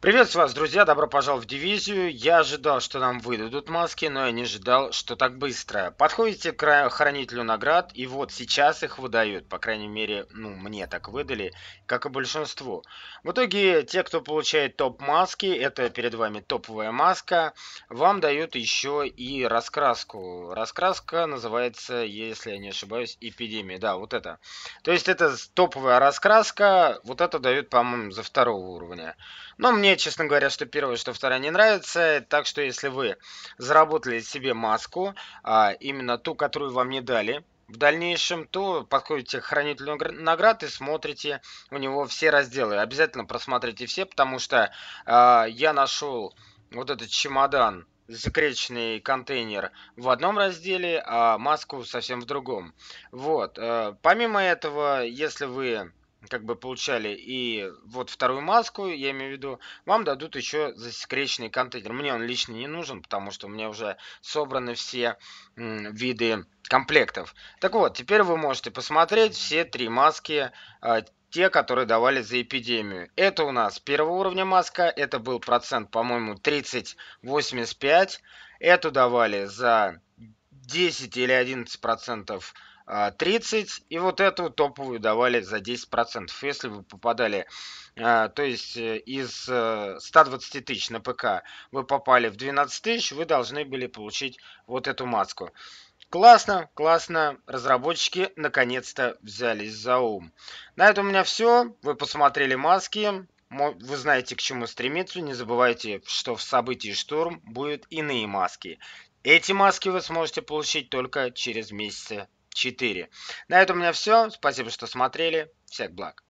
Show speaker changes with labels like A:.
A: Приветствую вас, друзья, добро пожаловать в дивизию. Я ожидал, что нам выдадут маски, но я не ожидал, что так быстро. Подходите к хранителю наград, и вот сейчас их выдают. По крайней мере, ну, мне так выдали, как и большинству. В итоге, те, кто получает топ-маски, это перед вами топовая маска, вам дают еще и раскраску. Раскраска называется, если я не ошибаюсь, эпидемия. Да, вот это. То есть, это топовая раскраска, вот это дают, по-моему, за второго уровня. Но мне мне, честно говоря, что первое, что второе не нравится. Так что, если вы заработали себе маску, а, именно ту, которую вам не дали, в дальнейшем, то подходите к хранителю наград и смотрите у него все разделы. Обязательно просмотрите все, потому что э, я нашел вот этот чемодан, закреченный контейнер в одном разделе, а маску совсем в другом. Вот. Э, помимо этого, если вы как бы получали и вот вторую маску, я имею в виду, вам дадут еще засекреченный контейнер. Мне он лично не нужен, потому что у меня уже собраны все виды комплектов. Так вот, теперь вы можете посмотреть все три маски, э, те, которые давали за эпидемию. Это у нас первого уровня маска, это был процент, по-моему, 30,85. Эту давали за 10 или 11 процентов 30, а, и вот эту топовую давали за 10%, если вы попадали, а, то есть э, из 120 э, тысяч на ПК вы попали в 12 тысяч, вы должны были получить вот эту маску. Классно, классно, разработчики наконец-то взялись за ум. На этом у меня все, вы посмотрели маски, вы знаете, к чему стремиться. Не забывайте, что в событии «Штурм» будут иные маски. Эти маски вы сможете получить только через месяцы 4. На этом у меня все. Спасибо, что смотрели. Всех благ.